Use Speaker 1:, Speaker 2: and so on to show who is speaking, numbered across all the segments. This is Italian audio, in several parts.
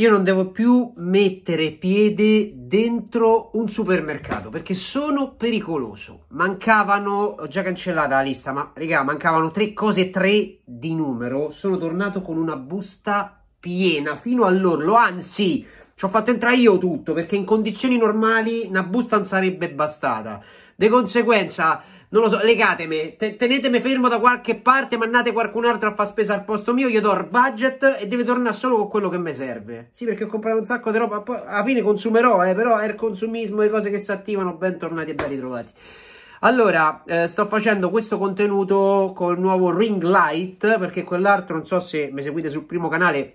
Speaker 1: io non devo più mettere piede dentro un supermercato perché sono pericoloso. Mancavano, ho già cancellata la lista, ma raga, mancavano tre cose, tre di numero. Sono tornato con una busta piena fino all'orlo, anzi, ci ho fatto entrare io tutto perché in condizioni normali una busta non sarebbe bastata. Di conseguenza non lo so, legatemi, te tenetemi fermo da qualche parte, mandate qualcun altro a far spesa al posto mio, io do il budget e deve tornare solo con quello che mi serve. Sì, perché ho comprato un sacco di roba, poi alla fine consumerò, eh, però è il consumismo, le cose che si attivano, bentornati e ben ritrovati. Allora, eh, sto facendo questo contenuto col nuovo ring light, perché quell'altro, non so se mi seguite sul primo canale,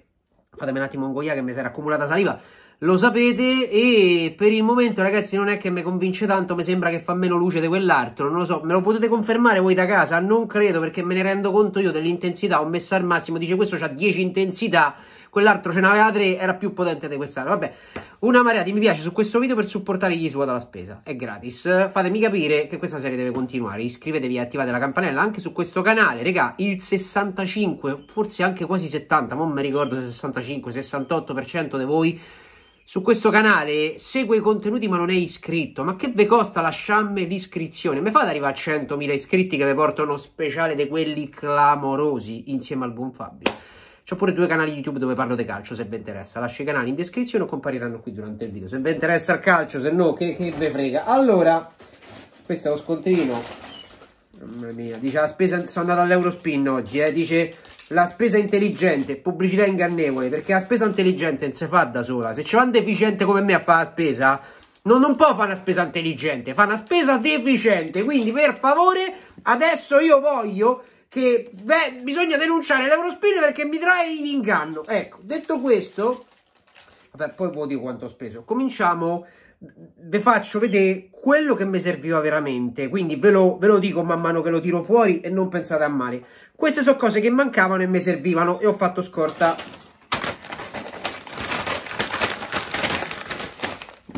Speaker 1: fatemi un attimo un goia che mi si era accumulata saliva, lo sapete e per il momento ragazzi non è che mi convince tanto, mi sembra che fa meno luce di quell'altro, non lo so, me lo potete confermare voi da casa? Non credo perché me ne rendo conto io dell'intensità, ho messo al massimo, dice questo c'ha 10 intensità, quell'altro ce n'aveva 3, era più potente di quest'altro, vabbè, una marea di mi piace su questo video per supportare gli SWAT la spesa, è gratis, fatemi capire che questa serie deve continuare, iscrivetevi e attivate la campanella anche su questo canale, regà, il 65, forse anche quasi 70, non mi ricordo se 65, 68% di voi su questo canale segue i contenuti ma non è iscritto, ma che vi costa lasciarmi l'iscrizione? Mi fate arrivare a 100.000 iscritti che vi porto uno speciale di quelli clamorosi insieme al buon Fabio. C'ho pure due canali YouTube dove parlo di calcio, se vi interessa. Lascio i canali in descrizione o compariranno qui durante il video. Se vi interessa il calcio, se no, che, che ve frega. Allora, questo è lo scontrino. Mamma mia, dice la spesa, sono andato all'Eurospin oggi, eh, dice la spesa intelligente, pubblicità ingannevole, perché la spesa intelligente non si fa da sola. Se ci va un deficiente come me a fare la spesa, non, non può fare una spesa intelligente, fa una spesa deficiente. Quindi, per favore, adesso io voglio che beh, bisogna denunciare l'Eurospin perché mi trae in inganno. Ecco, detto questo, vabbè, poi vuol dire quanto ho speso. Cominciamo vi faccio vedere quello che mi serviva veramente, quindi ve lo, ve lo, dico man mano che lo tiro fuori e non pensate a male. Queste sono cose che mancavano e mi servivano e ho fatto scorta.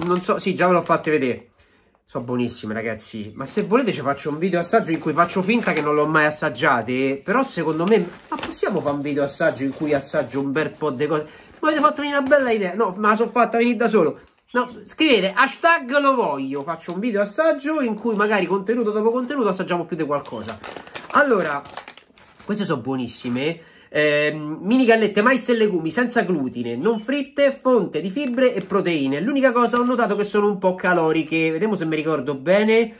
Speaker 1: Non so, sì, già ve l'ho fatte vedere. Sono buonissime ragazzi, ma se volete ci faccio un video assaggio in cui faccio finta che non l'ho mai assaggiate, però secondo me... Ma possiamo fare un video assaggio in cui assaggio un bel po' di cose? Ma avete fatto una bella idea, no, ma sono fatta venire da solo. No, scrivete hashtag lo voglio, faccio un video assaggio in cui magari contenuto dopo contenuto assaggiamo più di qualcosa. Allora, queste sono buonissime. Eh, mini gallette mais e legumi senza glutine, non fritte, fonte di fibre e proteine. L'unica cosa ho notato che sono un po' caloriche. Vediamo se mi ricordo bene.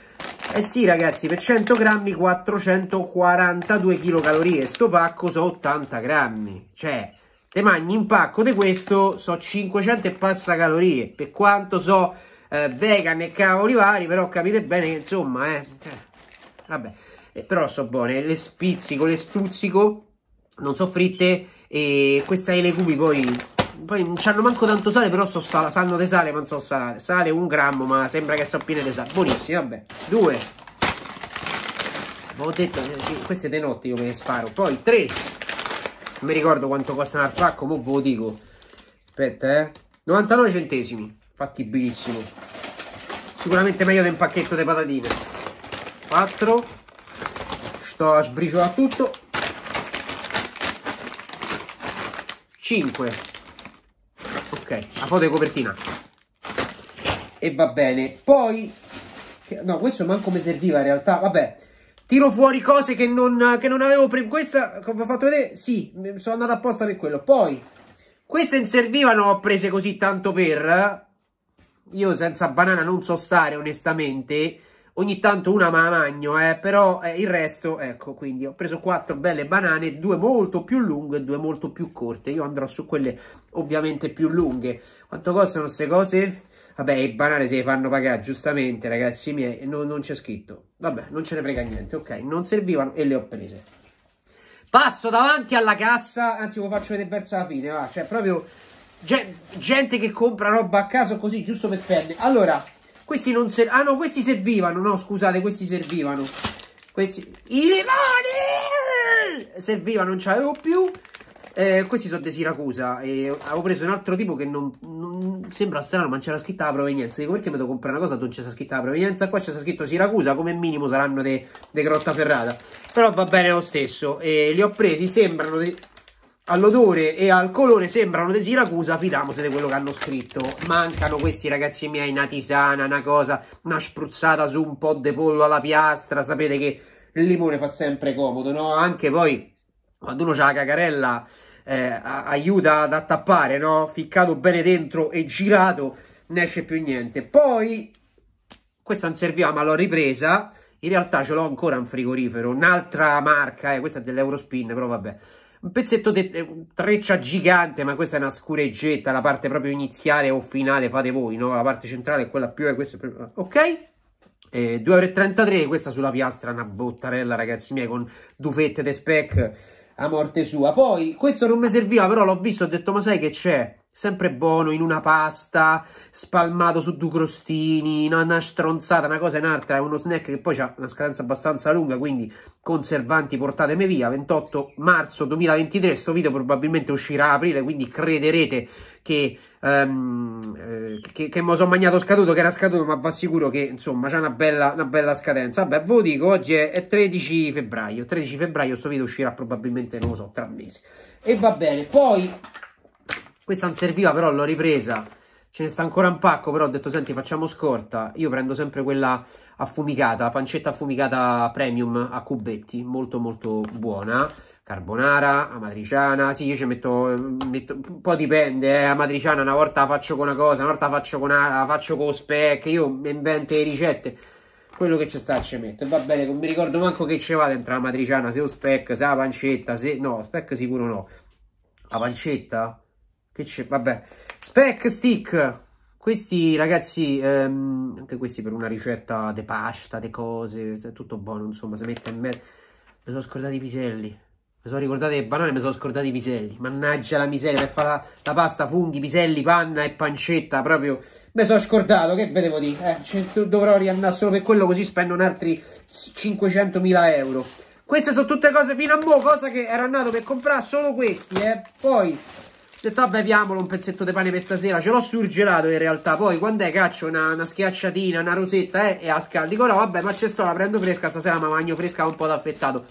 Speaker 1: Eh sì ragazzi, per 100 grammi 442 kcal. Sto pacco sono 80 grammi. Cioè te mangi in pacco di questo so 500 e passa calorie per quanto so eh, vegan e cavoli vari però capite bene che insomma eh, eh vabbè eh, però so buone le spizzico le struzzico non so fritte e queste ai cubi poi poi non c'hanno manco tanto sale, però so sal sanno di sale, ma non so salate. Sale un grammo, ma sembra che so piene di sale. Buonissime, vabbè. Due. Ho detto, eh, queste de notti io me ne sparo. Poi tre. Non mi ricordo quanto costa un attacco, ma ve lo dico. Aspetta, eh. 99 centesimi. Fattibilissimo. Sicuramente meglio di un pacchetto di patatine. 4. Sto a sbriciolare tutto. 5. Ok, la foto di copertina. E va bene. Poi... No, questo manco mi serviva in realtà. Vabbè tiro fuori cose che non, che non avevo previsto. Questa, come ho fatto vedere, sì, sono andato apposta per quello. Poi, queste non servivano, ho prese così tanto per... Io senza banana non so stare, onestamente. Ogni tanto una me la magno, eh, però eh, il resto, ecco, quindi ho preso quattro belle banane, due molto più lunghe e due molto più corte. Io andrò su quelle ovviamente più lunghe. Quanto costano queste cose? Vabbè, i banane se li fanno pagare giustamente, ragazzi miei, non, non c'è scritto. Vabbè, non ce ne frega niente, ok? Non servivano e le ho prese. Passo davanti alla cassa, anzi lo faccio vedere verso la fine, va. Cioè, proprio gente che compra roba a caso così, giusto per spendere. Allora, questi non servivano. Ah no, questi servivano, no, scusate, questi servivano. Questi... I limoni! Servivano, non ce l'avevo più. Eh, questi sono di Siracusa e avevo preso un altro tipo che non, non sembra strano, ma c'era scritta la provenienza. Dico perché mi devo comprare una cosa dove non c'è scritta la provenienza? Qua c'è scritto Siracusa, come minimo saranno di de Grottaferrata. Però va bene lo stesso. E li ho presi, sembrano de... all'odore e al colore sembrano di Siracusa, fidamosi di quello che hanno scritto. Mancano questi ragazzi miei, una tisana, una cosa, una spruzzata su un po' di pollo alla piastra. Sapete che il limone fa sempre comodo, no? Anche poi quando uno c'ha la cacarella eh, aiuta ad attappare, no? Ficcato bene dentro e girato, ne esce più niente. Poi, questa non serviva, ma l'ho ripresa. In realtà ce l'ho ancora in frigorifero, un'altra marca, eh, questa è dell'Eurospin, però vabbè. Un pezzetto di eh, treccia gigante, ma questa è una scureggetta, la parte proprio iniziale o finale fate voi, no? La parte centrale è quella più e eh, questa più... Eh, ok? Eh, 2,33 questa sulla piastra, una bottarella ragazzi miei con dufette de spec a morte sua. Poi, questo non mi serviva, però l'ho visto, ho detto, ma sai che c'è? Sempre buono, in una pasta, spalmato su due crostini, una, stronzata, una cosa e un'altra. È uno snack che poi ha una scadenza abbastanza lunga, quindi conservanti portatemi via. 28 marzo 2023, questo video probabilmente uscirà a aprile, quindi crederete che, um, che, che mi sono mangiato scaduto, che era scaduto, ma vi assicuro che insomma c'è una bella, una bella scadenza. Vabbè, ve lo dico, oggi è, è 13 febbraio, 13 febbraio sto video uscirà probabilmente, non lo so, tra mesi. E va bene, poi questa non serviva però l'ho ripresa Ce ne sta ancora un pacco, però ho detto, senti, facciamo scorta. Io prendo sempre quella affumicata, pancetta affumicata premium a cubetti, molto molto buona. Carbonara, amatriciana, sì, io ci metto, metto un po' dipende, eh. amatriciana una volta la faccio con una cosa, una volta la faccio con, una, la faccio con spec, io mi invento le ricette. Quello che ci sta ci metto, va bene, non mi ricordo manco che ci va dentro la matriciana, se lo spec, se la pancetta, se... No, spec sicuro no. La pancetta? Che c'è? Vabbè Spec stick. Questi ragazzi, ehm, anche questi per una ricetta de pasta, de cose, è tutto buono, insomma, si mette in mezzo. Mi sono scordato i piselli. Mi sono ricordato le banane, mi sono scordato i piselli. Mannaggia la miseria, per fare la, la, pasta, funghi, piselli, panna e pancetta, proprio. Mi sono scordato, che vedevo di? Eh, dovrò riandare solo per quello, così spendono altri 500.000 euro. Queste sono tutte cose fino a mo', cosa che ero nato per comprare solo questi, eh. Poi, Detto, ah, beviamolo un pezzetto di pane per stasera. Ce l'ho surgelato in realtà. Poi, quando è caccio una, una schiacciatina, una rosetta, eh, e a scaldo. Dico, no, vabbè, ma c'è sto, la prendo fresca stasera, ma magno fresca un po' d'affettato.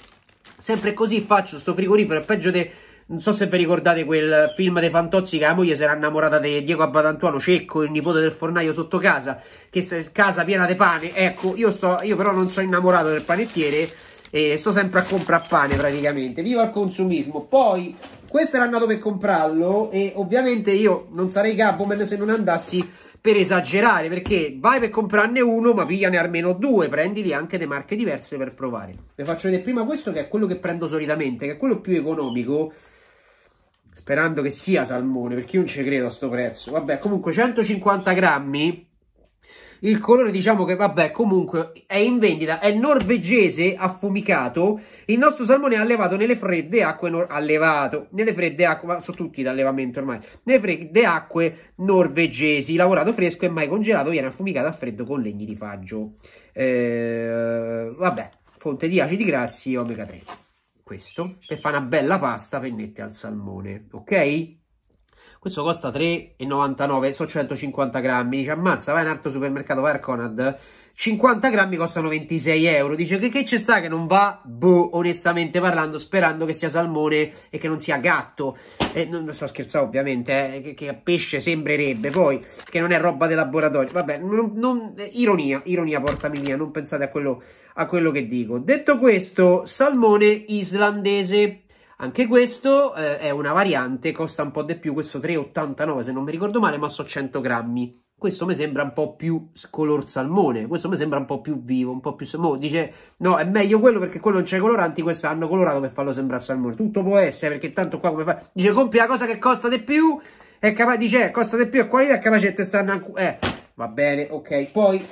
Speaker 1: Sempre così faccio sto frigorifero, è peggio di... Non so se vi ricordate quel film dei Fantozzi che la moglie si era innamorata di Diego Abadantuano Cecco, il nipote del fornaio sotto casa, che è casa piena di pane. Ecco, io, so, io però non sono innamorato del panettiere e sto sempre a comprare pane praticamente. Viva il consumismo. Poi questo era andato per comprarlo e ovviamente io non sarei Gabboman se non andassi per esagerare, perché vai per comprarne uno ma pigliane almeno due, prenditi anche di marche diverse per provare. Vi faccio vedere prima questo che è quello che prendo solitamente, che è quello più economico, sperando che sia salmone, perché io non ci credo a sto prezzo. Vabbè, comunque 150 grammi il colore diciamo che vabbè comunque è in vendita, è norvegese affumicato, il nostro salmone è allevato nelle fredde acque, allevato, nelle fredde acque, ma sono tutti d'allevamento ormai, nelle fredde acque norvegesi, lavorato fresco e mai congelato, viene affumicato a freddo con legni di faggio, eh, vabbè, fonte di acidi grassi omega 3, questo, per fare una bella pasta pennette al salmone, ok? Questo costa 3,99, sono 150 grammi. Dice, ammazza, vai in altro supermercato, vai a Conad. 50 grammi costano 26 euro. Dice, che, che c'è sta che non va? Boh, onestamente parlando, sperando che sia salmone e che non sia gatto. Eh, non sto scherzando, ovviamente, eh, che, che, pesce sembrerebbe. Poi, che non è roba dei laboratori. Vabbè, non, non, eh, ironia, ironia portami via, non pensate a quello, a quello che dico. Detto questo, salmone islandese anche questo eh, è una variante, costa un po' di più, questo 3,89 se non mi ricordo male, ma so 100 grammi. Questo mi sembra un po' più color salmone, questo mi sembra un po' più vivo, un po' più... Mo dice, no, è meglio quello perché quello non c'è i coloranti, questo hanno colorato per farlo sembrare salmone. Tutto può essere, perché tanto qua come fa... Dice, compri la cosa che costa di più, è capace... Dice, costa di più e qualità, è capace di testare... Eh, va bene, ok. Poi,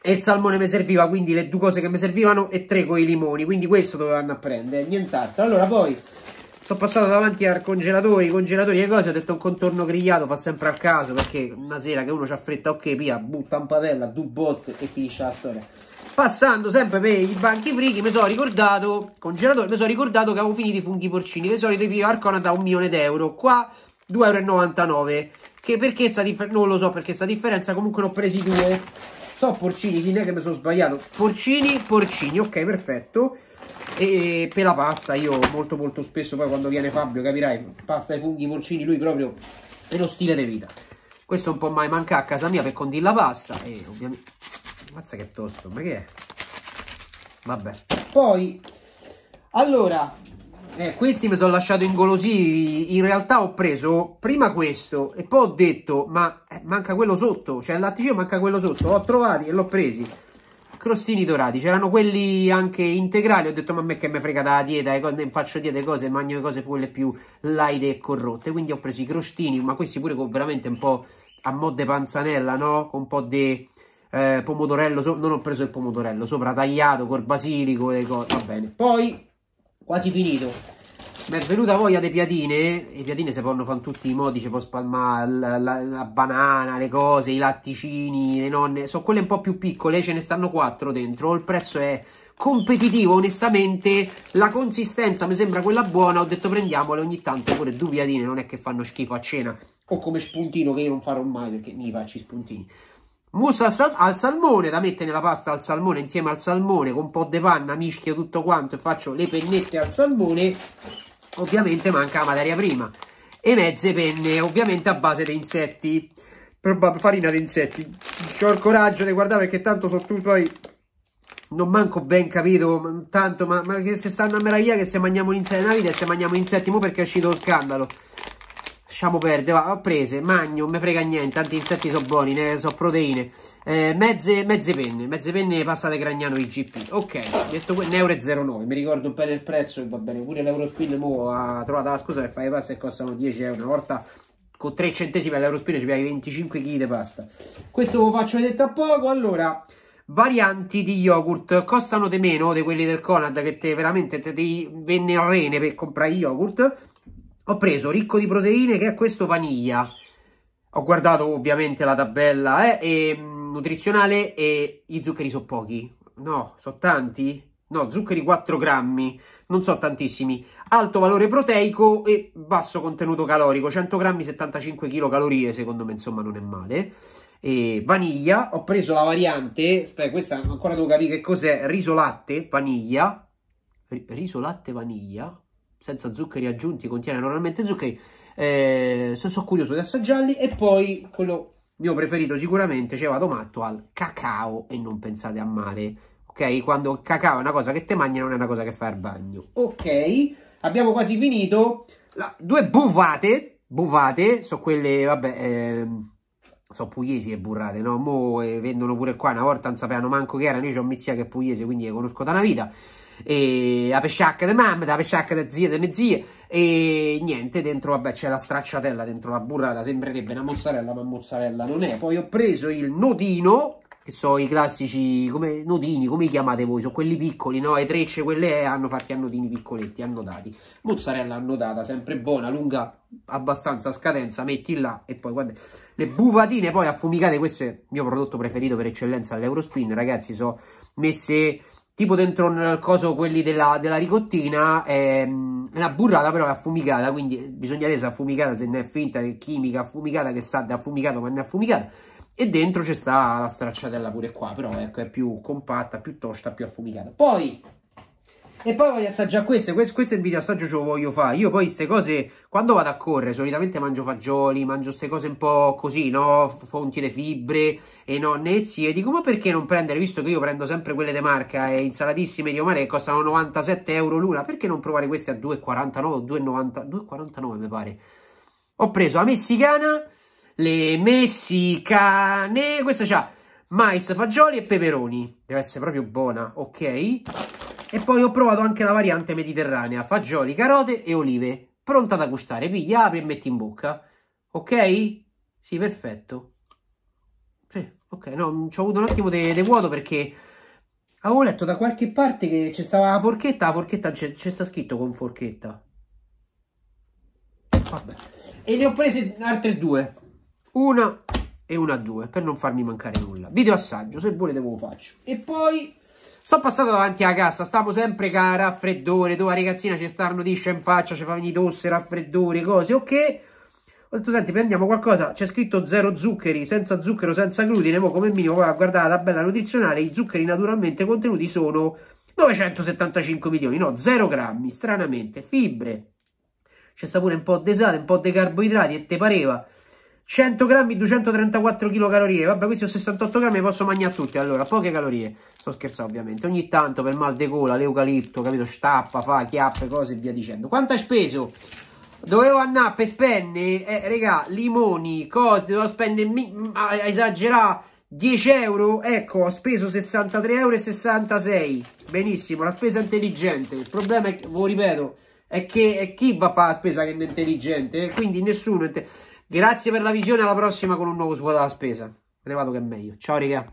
Speaker 1: e il salmone mi serviva, quindi le due cose che mi servivano e tre con i limoni, quindi questo dovevano prendere, nient'altro. Allora poi sono passato davanti al congelatore, i congelatori e cose, ho detto un contorno grigliato, fa sempre a caso, perché una sera che uno c'ha fretta, ok, via, butta un padella, due botte e finisce la storia. Passando sempre per i banchi frighi, mi sono ricordato, congelatore, mi sono ricordato che avevo finito i funghi porcini, di solito i Arcona da un milione d'euro, qua 2,99 euro, che perché sta differenza, non lo so perché sta differenza, comunque ne ho presi due So porcini, sì, non è che mi sono sbagliato. Porcini, porcini, ok, perfetto. E per la pasta, io molto molto spesso poi quando viene Fabio, capirai, pasta ai funghi, porcini, lui proprio è lo stile di vita. Questo un po' mai manca a casa mia per condire la pasta e ovviamente... Mazza che tosto, ma che è? Vabbè. Poi, allora, eh, questi mi sono lasciato ingolositi. In realtà ho preso prima questo e poi ho detto, ma eh, manca quello sotto. Cioè, il latticino manca quello sotto. L'ho trovati e l'ho presi. Crostini dorati. C'erano quelli anche integrali. Ho detto, ma a me che mi frega da dieta. Quando faccio dieta cose, mangio le cose quelle più laide e corrotte. Quindi ho preso i crostini, ma questi pure con veramente un po' a mo' de panzanella, no? Con un po' di... Eh, pomodorello, so non ho preso il pomodorello sopra tagliato col basilico e cose, va bene. Poi quasi finito. Mi è venuta voglia delle piadine. Le piatine si possono fare in tutti i modi, ci può spalmare la, la, la, banana, le cose, i latticini, le nonne. Sono quelle un po' più piccole, ce ne stanno quattro dentro. Il prezzo è competitivo, onestamente. La consistenza mi sembra quella buona. Ho detto prendiamole ogni tanto pure due piatine, non è che fanno schifo a cena. O come spuntino che io non farò mai perché mi faccio i spuntini. Mousse sal al salmone, da mettere nella pasta al salmone insieme al salmone con un po' di panna, mischio tutto quanto e faccio le pennette al salmone. Ovviamente manca la materia prima. E mezze penne, ovviamente a base di insetti, farina di insetti. Ho il coraggio di guardare perché tanto sono tutti poi... Non manco ben capito tanto, ma, ma che se stanno a meraviglia che se mangiamo l'insetto, una vita e se mangiamo insetti, mo perché è uscito lo scandalo. Lasciamo perdere, va, ho prese, magno, non mi frega niente, tanti insetti sono buoni, ne so proteine. Eh, mezze, mezze, penne, mezze penne passate Gragnano IGP. Ok, detto questo, Neure 09, mi ricordo bene il prezzo, va bene, pure l'Eurospin mo ha trovato la scusa per fare le paste che costano 10 euro, una volta con 3 centesimi all'Eurospin ci piace 25 kg di pasta. Questo lo faccio vedere tra poco, allora varianti di yogurt costano di meno di quelli del Conad che te veramente ti venne a rene per comprare yogurt ho preso ricco di proteine che è questo vaniglia. Ho guardato ovviamente la tabella eh, e, mm, nutrizionale e i zuccheri sono pochi. No, sono tanti. No, zuccheri 4 grammi, non so tantissimi. Alto valore proteico e basso contenuto calorico, 100 grammi 75 kcal, secondo me insomma non è male. E vaniglia, ho preso la variante, aspetta, questa ancora devo capire che cos'è, riso latte, vaniglia. R riso latte, vaniglia senza zuccheri aggiunti, contiene normalmente zuccheri. Eh, sono curioso di assaggiarli. E poi quello mio preferito sicuramente, ci cioè vado matto al cacao e non pensate a male. Ok, quando il cacao è una cosa che te mangia, non è una cosa che fai al bagno. Ok, abbiamo quasi finito. La, due buvate, buvate, sono quelle, vabbè, eh, sono pugliesi e burrate, no? Mo eh, vendono pure qua, una volta non sapevano manco che erano, io ho mia zia che è pugliese, quindi le conosco da una vita e la pesciacca di mamma, la pesciacca di zia, di mia zia e niente, dentro vabbè c'è la stracciatella, dentro la burrata, sembrerebbe una mozzarella ma mozzarella non è. Poi ho preso il nodino, che sono i classici come, nodini, come li chiamate voi? Sono quelli piccoli, no? Le trecce, quelle eh, hanno fatti a nodini piccoletti, annodati. Mozzarella annodata, sempre buona, lunga, abbastanza scadenza, metti là e poi guarda. Le bufatine poi affumicate, questo è il mio prodotto preferito per eccellenza all'Eurospin, ragazzi, sono messe tipo dentro nel coso quelli della, della ricottina, mm, è una burrata però è affumicata, quindi bisogna vedere se è affumicata, se non è finta, che è chimica affumicata, che sa da affumicato ma non è affumicata. E dentro c'è sta la stracciatella pure qua, però ecco, è più compatta, più tosta, più affumicata. Poi e poi voglio assaggiare queste, questo, questo è il video assaggio che voglio fare. Io poi queste cose, quando vado a correre, solitamente mangio fagioli, mangio queste cose un po' così, no? Fonti di fibre e nonne e Dico, ma perché non prendere, visto che io prendo sempre quelle di marca e eh, insalatissime di Omare che costano 97 euro l'una, perché non provare queste a 2,49 o 2,49 mi pare? Ho preso la messicana, le messicane, questa c'ha mais, fagioli e peperoni. Deve essere proprio buona, ok? E poi ho provato anche la variante mediterranea, fagioli, carote e olive, pronta da gustare. Piglia, apri e metti in bocca. Ok? Sì, perfetto. Sì, ok, no, ci ho avuto un attimo di vuoto perché avevo letto da qualche parte che c'è stava la forchetta, la forchetta c'è sta scritto con forchetta. Vabbè. E ne ho prese altre due. Una e una due, per non farmi mancare nulla. Video assaggio, se volete ve lo faccio. E poi Sto passato davanti alla cassa, stavo sempre cara, raffreddore, tu la ragazzina ci sta notizia in faccia, ci fa venire tosse, raffreddore, cose, ok? Ho detto, senti, prendiamo qualcosa, c'è scritto zero zuccheri, senza zucchero, senza glutine, poi come minimo guardate la tabella nutrizionale, i zuccheri naturalmente contenuti sono 975 milioni, no, 0 grammi, stranamente, fibre, c'è pure un po' di sale, un po' di carboidrati e te pareva 100 grammi, 234 kcal. Vabbè, questi sono 68 grammi, posso mangiare tutti. Allora, poche calorie. Sto scherzando, ovviamente. Ogni tanto per mal di gola, l'eucalipto, capito? Stappa, fa chiappe, cose e via dicendo. Quanto hai speso? Dovevo andare per spendere, eh, regà, limoni, cose. Dovevo spendere, mm, a, esagerare, 10 euro. Ecco, ho speso 63,66 euro. Benissimo, la spesa intelligente. Il problema è, ve lo ripeto, è che è chi va a fare la spesa che è intelligente. Quindi nessuno... È Grazie per la visione, alla prossima con un nuovo svuoto alla spesa. Me ne vado che è meglio. Ciao, raga.